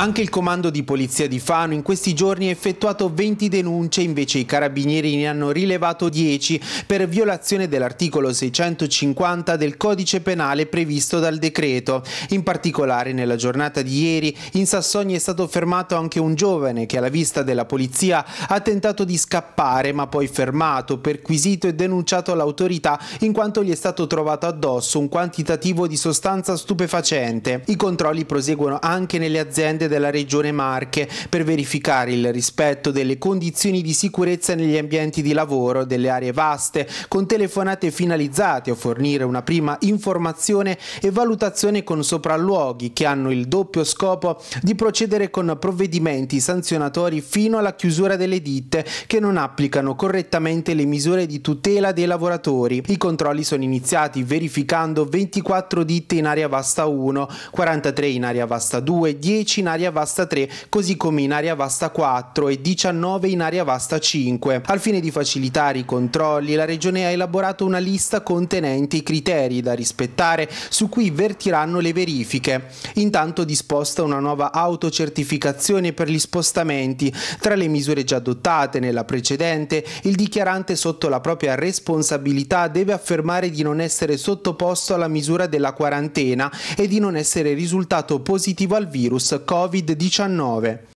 Anche il comando di polizia di Fano in questi giorni ha effettuato 20 denunce, invece i carabinieri ne hanno rilevato 10 per violazione dell'articolo 650 del codice penale previsto dal decreto. In particolare nella giornata di ieri in Sassogni è stato fermato anche un giovane che alla vista della polizia ha tentato di scappare ma poi fermato, perquisito e denunciato all'autorità in quanto gli è stato trovato addosso un quantitativo di sostanza stupefacente. I controlli proseguono anche nelle aziende della Regione Marche per verificare il rispetto delle condizioni di sicurezza negli ambienti di lavoro delle aree vaste, con telefonate finalizzate a fornire una prima informazione e valutazione con sopralluoghi che hanno il doppio scopo di procedere con provvedimenti sanzionatori fino alla chiusura delle ditte che non applicano correttamente le misure di tutela dei lavoratori. I controlli sono iniziati verificando 24 ditte in area vasta 1, 43 in area vasta 2, 10 in area area vasta 3, così come in area vasta 4 e 19 in area vasta 5. Al fine di facilitare i controlli, la Regione ha elaborato una lista contenente i criteri da rispettare su cui vertiranno le verifiche. Intanto disposta una nuova autocertificazione per gli spostamenti. Tra le misure già adottate nella precedente, il dichiarante sotto la propria responsabilità deve affermare di non essere sottoposto alla misura della quarantena e di non essere risultato positivo al virus covid Covid-19.